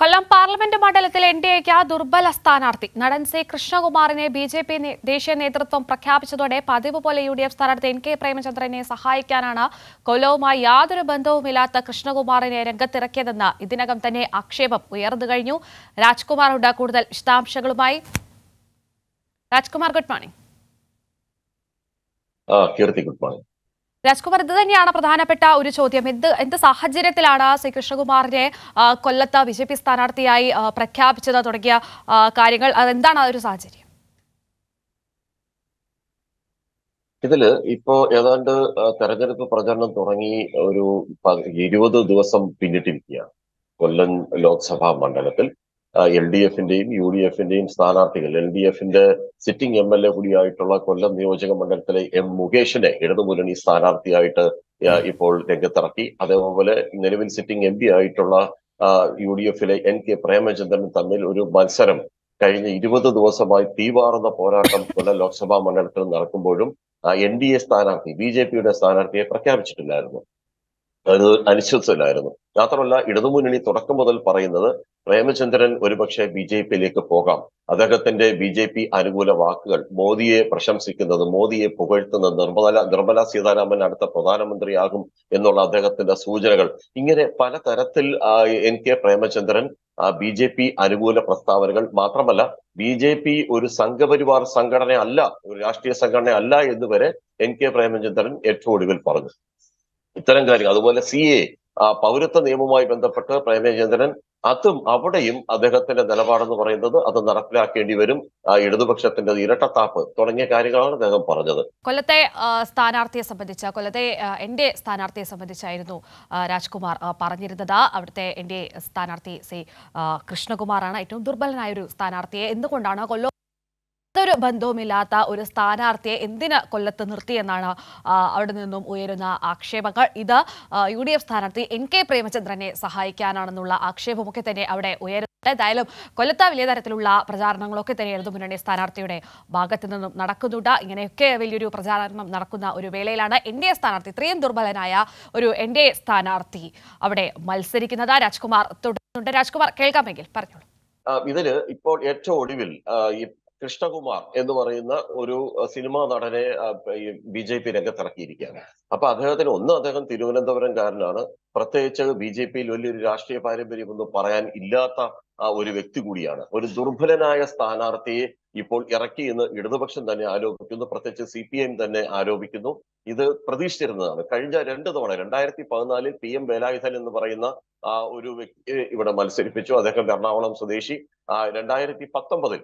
കൊല്ലം parliament മണ്ഡലത്തിൽ N D എക്ക് ദുർബല സ്ഥാനാർത്ഥി നടൻ സി കൃഷ്ണകുമാറിനെ ബി ജെ പി ദേശീയ നേതൃത്വം പ്രഖ്യാപിച്ചതോടെ പതിവ് പോലെ യു ഡി എഫ് സ്ഥാനാർത്ഥി എൻ കെ പ്രേമചന്ദ്രനെ സഹായിക്കാനാണ് കൊല്ലവുമായി യാതൊരു ബന്ധവുമില്ലാത്ത കൃഷ്ണകുമാറിനെ രംഗത്തിറക്കിയതെന്ന് ഇതിനകം തന്നെ ആക്ഷേപം ഉയർന്നു കഴിഞ്ഞു രാജ്കുമാർ കൂടുതൽ വിശദാംശങ്ങളുമായി Rajkumar good morning Keerthi good morning Rajkumar ഇത് തന്നെയാണ് പ്രധാനപ്പെട്ട ഒരു ചോദ്യം എന്ത് എന്ത് സാഹചര്യത്തിലാണ് ശ്രീ കൃഷ്ണകുമാറിനെ കൊല്ലത്ത് ബി ജെ പി സ്ഥാനാർത്ഥിയായി പ്രഖ്യാപിച്ചത് തുടങ്ങിയ കാര്യങ്ങൾ അതെന്താണ് ആ ഒരു സാഹചര്യം ഇതില് ഇപ്പോ ഏതാണ്ട് തെരഞ്ഞെടുപ്പ് പ്രചരണം തുടങ്ങി ഒരു ഇരുപത് ദിവസം പിന്നിട്ടിരിക്കുകയാണ് കൊല്ലം ലോക്സഭാ മണ്ഡലത്തിൽ എൽ ഡി എഫിന്റെയും യു ഡി എഫിന്റെയും സ്ഥാനാർത്ഥികൾ എൽ ഡി എഫിന്റെ സിറ്റിംഗ് എം എൽ എ കൂടിയായിട്ടുള്ള കൊല്ലം നിയോജക മണ്ഡലത്തിലെ എം മുകേഷിനെ ഇടതുമുന്നണി സ്ഥാനാർത്ഥിയായിട്ട് ഇപ്പോൾ രംഗത്തിറക്കി അതേപോലെ നിലവിൽ സിറ്റിംഗ് എം പി ആയിട്ടുള്ള യു ഡി എഫിലെ എൻ കെ പ്രേമചന്ദ്രൻ തമ്മിൽ ഒരു മത്സരം കഴിഞ്ഞ ഇരുപത് ദിവസമായി തീവാറുന്ന പോരാട്ടം കൊല്ലം ലോക്സഭാ മണ്ഡലത്തിൽ നടക്കുമ്പോഴും എൻ ഡി എ സ്ഥാനാർത്ഥി ബി ജെ പിയുടെ സ്ഥാനാർത്ഥിയെ പ്രഖ്യാപിച്ചിട്ടില്ലായിരുന്നു അത് അനിശ്ചിതത്വത്തിലായിരുന്നു മാത്രമല്ല ഇടതുമുന്നണി തുടക്കം മുതൽ പറയുന്നത് പ്രേമചന്ദ്രൻ ഒരുപക്ഷെ ബി ജെ പിയിലേക്ക് പോകാം അദ്ദേഹത്തിന്റെ ബി ജെ പി അനുകൂല വാക്കുകൾ മോദിയെ പ്രശംസിക്കുന്നത് മോദിയെ പുകഴ്ത്തുന്നത് നിർമ്മല നിർമ്മല സീതാരാമൻ അടുത്ത പ്രധാനമന്ത്രിയാകും എന്നുള്ള അദ്ദേഹത്തിന്റെ സൂചനകൾ ഇങ്ങനെ പലതരത്തിൽ N K Premachandran B J P അനുകൂല പ്രസ്താവനകൾ മാത്രമല്ല ബി ജെ പി ഒരു സംഘപരിവാർ സംഘടന അല്ല ഒരു രാഷ്ട്രീയ സംഘടന അല്ല എന്ന് വരെ എൻ കെ പ്രേമചന്ദ്രൻ ഏറ്റവും ഒടുവിൽ പറഞ്ഞു ഇത്തരം കാര്യങ്ങൾ അതുപോലെ സി എ ആ പൗരത്വ നിയമവുമായി ബന്ധപ്പെട്ട് പ്രേമചന്ദ്രൻ അതും അവിടെയും അദ്ദേഹത്തിന്റെ നിലപാടെന്ന് പറയുന്നത് അത് നടപ്പിലാക്കേണ്ടി വരും ഇടതുപക്ഷത്തിന്റെ ഇരട്ടത്താപ്പ് തുടങ്ങിയ കാര്യങ്ങളാണ് അദ്ദേഹം പറഞ്ഞത് കൊല്ലത്തെ സ്ഥാനാർത്ഥിയെ സംബന്ധിച്ച കൊല്ലത്തെ എന്റെ സ്ഥാനാർത്ഥിയെ സംബന്ധിച്ചായിരുന്നു രാജ്കുമാർ പറഞ്ഞിരുന്നത് അവിടുത്തെ എന്റെ സ്ഥാനാർത്ഥി സി കൃഷ്ണകുമാറാണ് ഏറ്റവും ദുർബലനായ ഒരു സ്ഥാനാർത്ഥിയെ എന്തുകൊണ്ടാണ് കൊല്ലം യാതൊരു ബന്ധവുമില്ലാത്ത ഒരു സ്ഥാനാർത്ഥിയെ എന്തിന് കൊല്ലത്ത് നിർത്തിയെന്നാണ് അവിടെ നിന്നും ഉയരുന്ന ആക്ഷേപങ്ങൾ ഇത് യു ഡി എഫ് സ്ഥാനാർത്ഥി എൻ കെ പ്രേമചന്ദ്രനെ സഹായിക്കാനാണെന്നുള്ള ആക്ഷേപമൊക്കെ തന്നെ അവിടെ ഉയരുന്നുണ്ട് എന്തായാലും കൊല്ലത്ത് വലിയ തരത്തിലുള്ള പ്രചാരണങ്ങളൊക്കെ തന്നെ ഇടതു മുന്നണി സ്ഥാനാർത്ഥിയുടെ ഭാഗത്തു നിന്നും നടക്കുന്നുണ്ട് ഇങ്ങനെയൊക്കെ വലിയൊരു പ്രചാരണം നടക്കുന്ന ഒരു വേളയിലാണ് എൻ ഡി എ സ്ഥാനാർത്ഥി ഇത്രയും ദുർബലനായ ഒരു എൻ ഡി എ സ്ഥാനാർത്ഥി അവിടെ മത്സരിക്കുന്നത് രാജ്കുമാർ തുടരുന്നുണ്ട് രാജ്കുമാർ കേൾക്കാമെങ്കിൽ പറഞ്ഞോളൂ ഇതില് ഇപ്പോൾ ഏറ്റവും ഒടുവിൽ കൃഷ്ണകുമാർ എന്ന് പറയുന്ന ഒരു സിനിമാ നടനെ ബി ജെ പി രംഗത്തിറക്കിയിരിക്കുകയാണ് അപ്പൊ അദ്ദേഹത്തിന് ഒന്ന് അദ്ദേഹം തിരുവനന്തപുരംകാരനാണ് പ്രത്യേകിച്ച് ബി ജെ പിയിൽ വലിയൊരു രാഷ്ട്രീയ പാരമ്പര്യം ഒന്നും പറയാൻ ഇല്ലാത്ത ഒരു വ്യക്തി കൂടിയാണ് ഒരു ദുർബലനായ സ്ഥാനാർത്ഥിയെ ഇപ്പോൾ ഇറക്കി എന്ന് ഇടതുപക്ഷം തന്നെ ആരോപിക്കുന്നു പ്രത്യേകിച്ച് സി പി എം തന്നെ ആരോപിക്കുന്നു ഇത് പ്രതീക്ഷിച്ചിരുന്നതാണ് കഴിഞ്ഞ രണ്ട് തവണ രണ്ടായിരത്തി പതിനാലിൽ പി എം വേലായുധൻ എന്ന് പറയുന്ന ഒരു വ്യക്തി ഇവിടെ മത്സരിപ്പിച്ചു അദ്ദേഹം എറണാകുളം സ്വദേശി രണ്ടായിരത്തി പത്തൊമ്പതിൽ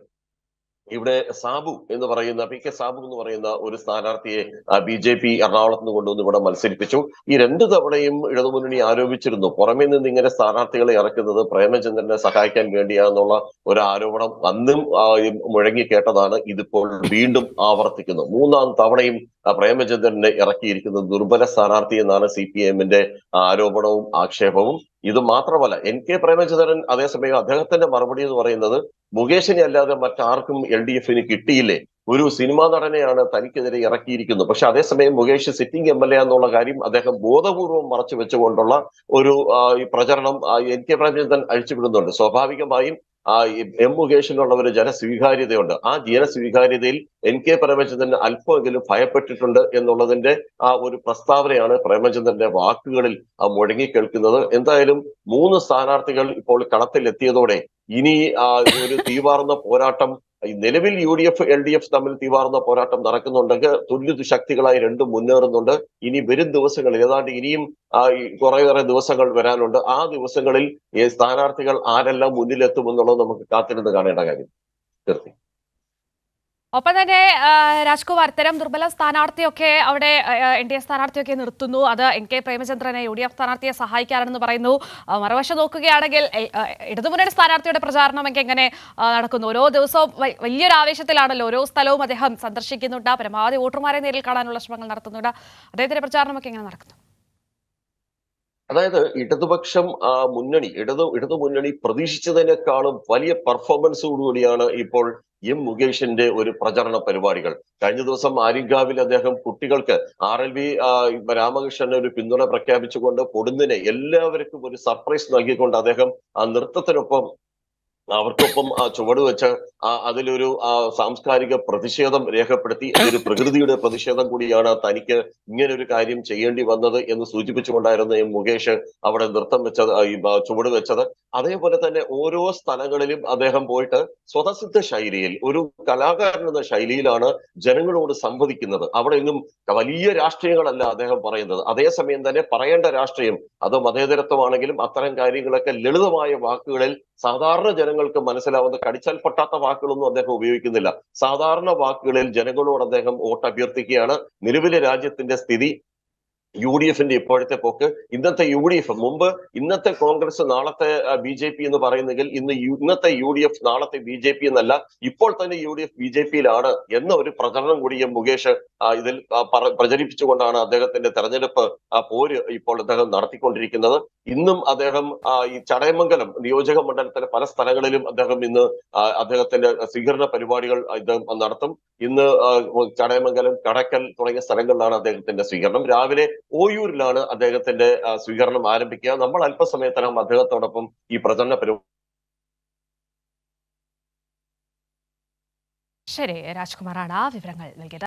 ഇവിടെ സാബു എന്ന് പറയുന്ന പി കെ സാബു എന്ന് പറയുന്ന ഒരു സ്ഥാനാർത്ഥിയെ ബി ജെ പി എറണാകുളത്ത് നിന്ന് കൊണ്ടുവന്ന് ഇവിടെ മത്സരിപ്പിച്ചു ഈ രണ്ടു തവണയും ഇടതുമുന്നണി ആരോപിച്ചിരുന്നു പുറമേ നിന്ന് ഇങ്ങനെ സ്ഥാനാർത്ഥികളെ ഇറക്കുന്നത് പ്രേമചന്ദ്രനെ സഹായിക്കാൻ വേണ്ടിയാന്നുള്ള ഒരു ആരോപണം അന്നും മുഴങ്ങി കേട്ടതാണ് ഇതിപ്പോൾ വീണ്ടും ആവർത്തിക്കുന്നു മൂന്നാം തവണയും പ്രേമചന്ദ്രനെ ഇറക്കിയിരിക്കുന്നത് ദുർബല സ്ഥാനാർത്ഥി എന്നാണ് സി പി എമ്മിന്റെ ആരോപണവും ആക്ഷേപവും ഇത് മാത്രമല്ല എൻ കെ പ്രേമചന്ദ്രൻ അതേസമയം അദ്ദേഹത്തിന്റെ മറുപടി എന്ന് പറയുന്നത് മുകേഷിനെ അല്ലാതെ മറ്റാർക്കും എൽ ഡി എഫിന് കിട്ടിയില്ലേ ഒരു സിനിമാ നടനെയാണ് തനിക്കെതിരെ ഇറക്കിയിരിക്കുന്നത് പക്ഷെ അതേസമയം Mukesh sitting M L A എന്നുള്ള കാര്യം അദ്ദേഹം ബോധപൂർവം മറച്ചു വെച്ചുകൊണ്ടുള്ള ഒരു പ്രചരണം എൻ കെ പ്രേമചന്ദ്രൻ അഴിച്ചുവിടുന്നുണ്ട് സ്വാഭാവികമായും ആ എം മുകേഷിനുള്ളവർ ജനസ്വീകാര്യതയുണ്ട് ആ ജനസ്വീകാര്യതയിൽ എൻ കെ പ്രേമചന്ദ്രൻ അല്പമെങ്കിലും ഭയപ്പെട്ടിട്ടുണ്ട് എന്നുള്ളതിന്റെ ആ ഒരു പ്രസ്താവനയാണ് പ്രേമചന്ദ്രന്റെ വാക്കുകളിൽ ആ മുഴങ്ങി കേൾക്കുന്നത് എന്തായാലും മൂന്ന് സ്ഥാനാർത്ഥികൾ ഇപ്പോൾ കളത്തിലെത്തിയതോടെ ഇനി ആ ഒരു തീവാർന്ന പോരാട്ടം ഈ നിലവിൽ U D F L D F തമ്മിൽ തീവാർന്ന പോരാട്ടം നടക്കുന്നുണ്ടെങ്കിൽ തുല്യ ശക്തികളായി രണ്ടും മുന്നേറുന്നുണ്ട് ഇനി വരും ദിവസങ്ങളിൽ ഏതാണ്ട് ഇനിയും കുറേ ദിവസങ്ങൾ വരാനുണ്ട് ആ ദിവസങ്ങളിൽ സ്ഥാനാർത്ഥികൾ ആരെല്ലാം മുന്നിലെത്തുമെന്നുള്ളത് നമുക്ക് കാത്തിരുന്ന് കാണേണ്ട കാര്യം തീർച്ചയായും ഒപ്പം തന്നെ രാജ്കുമാർ ഇത്തരം ദുർബല സ്ഥാനാർത്ഥിയൊക്കെ അവിടെ എൻ ഡി എ സ്ഥാനാർത്ഥിയൊക്കെ നിർത്തുന്നു അത് എൻ കെ പ്രേമചന്ദ്രനെ യു ഡി എഫ് സ്ഥാനാർത്ഥിയെ സഹായിക്കാനാണെന്ന് പറയുന്നു മറുവശം നോക്കുകയാണെങ്കിൽ ഇടതുമുന്നണി സ്ഥാനാർത്ഥിയുടെ പ്രചാരണമൊക്കെ എങ്ങനെ നടക്കുന്നു ഓരോ ദിവസവും വലിയൊരു ആവേശത്തിലാണല്ലോ ഓരോ സ്ഥലവും അദ്ദേഹം സന്ദർശിക്കുന്നുണ്ട് പരമാവധി വോട്ടർമാരെ നേരിൽ കാണാനുള്ള ശ്രമങ്ങൾ നടത്തുന്നുണ്ട് അദ്ദേഹത്തിന്റെ പ്രചാരണമൊക്കെ എങ്ങനെ നടക്കുന്നു അതായത് ഇടതുപക്ഷം മുന്നണി ഇടതു ഇടതു മുന്നണി പ്രതീക്ഷിച്ചതിനേക്കാളും വലിയ പെർഫോമൻസോടുകൂടിയാണ് ഇപ്പോൾ എം മുകേഷിന്റെ ഒരു പ്രചരണ പരിപാടികൾ കഴിഞ്ഞ ദിവസം ആര്യങ്കാവിൽ അദ്ദേഹം കുട്ടികൾക്ക് ആർ എൽ വി രാമകൃഷ്ണന് ഒരു പിന്തുണ പ്രഖ്യാപിച്ചുകൊണ്ട് പൊടുന്നിനെ എല്ലാവർക്കും ഒരു സർപ്രൈസ് നൽകിക്കൊണ്ട് അദ്ദേഹം ആ നൃത്തത്തിനൊപ്പം അവർക്കൊപ്പം ചുവട് വെച്ച് അതിലൊരു ആ സാംസ്കാരിക പ്രതിഷേധം രേഖപ്പെടുത്തി അതൊരു പ്രകൃതിയുടെ പ്രതിഷേധം കൂടിയാണ് തനിക്ക് ഇങ്ങനെ ഒരു കാര്യം ചെയ്യേണ്ടി വന്നത് എന്ന് ഈ മുകേഷ് അവിടെ നൃത്തം വെച്ചത് ചുവട് വെച്ചത് അതേപോലെ തന്നെ ഓരോ സ്ഥലങ്ങളിലും അദ്ദേഹം പോയിട്ട് സ്വതസിദ്ധ ശൈലിയിൽ ഒരു കലാകാരൻ എന്ന ശൈലിയിലാണ് ജനങ്ങളോട് സംവദിക്കുന്നത് അവിടെ ഇന്നും വലിയ രാഷ്ട്രീയങ്ങളല്ല അദ്ദേഹം പറയുന്നത് അതേസമയം തന്നെ പറയേണ്ട രാഷ്ട്രീയം അത് മതേതരത്വമാണെങ്കിലും അത്തരം കാര്യങ്ങളൊക്കെ ലളിതമായ വാക്കുകളിൽ സാധാരണ ജനങ്ങൾ ജനങ്ങൾക്ക് മനസ്സിലാവുന്ന കടിച്ചാൽ പൊട്ടാത്ത വാക്കുകളൊന്നും അദ്ദേഹം ഉപയോഗിക്കുന്നില്ല സാധാരണ വാക്കുകളിൽ ജനങ്ങളോട് അദ്ദേഹം വോട്ട് അഭ്യർത്ഥിക്കുകയാണ് നിലവിലെ രാജ്യത്തിന്റെ സ്ഥിതി യു ഡി എഫിന്റെ ഇപ്പോഴത്തെ പോക്ക് ഇന്നത്തെ യു ഡി എഫ് മുമ്പ് ഇന്നത്തെ കോൺഗ്രസ് നാളത്തെ ബി ജെ പി എന്ന് പറയുന്നെങ്കിൽ ഇന്ന് ഇന്നത്തെ യു ഡി എഫ് നാളത്തെ ബി ജെ പി എന്നല്ല ഇപ്പോൾ തന്നെ U D F B J പിയിലാണ് എന്ന ഒരു പ്രചരണം കൂടി മുകേഷ് ഇതിൽ പ്രചരിപ്പിച്ചുകൊണ്ടാണ് അദ്ദേഹത്തിന്റെ തെരഞ്ഞെടുപ്പ് പോര് ഇപ്പോൾ അദ്ദേഹം നടത്തിക്കൊണ്ടിരിക്കുന്നത് ഇന്നും അദ്ദേഹം ഈ ചടയമംഗലം നിയോജക മണ്ഡലത്തിലെ പല സ്ഥലങ്ങളിലും അദ്ദേഹം ഇന്ന് അദ്ദേഹത്തിന്റെ സ്വീകരണ പരിപാടികൾ ഇദ്ദേഹം നടത്തും ഇന്ന് ചടയമംഗലം കടക്കൽ തുടങ്ങിയ സ്ഥലങ്ങളിലാണ് അദ്ദേഹത്തിന്റെ സ്വീകരണം രാവിലെ ഓയൂരിലാണ് അദ്ദേഹത്തിന്റെ സ്വീകരണം ആരംഭിക്കുക നമ്മൾ അല്പസമയത്തിനകം അദ്ദേഹത്തോടൊപ്പം ഈ പ്രചരണ പരിപാടി ശരി രാജ്കുമാറാണ് ആ വിവരങ്ങൾ നൽകിയത്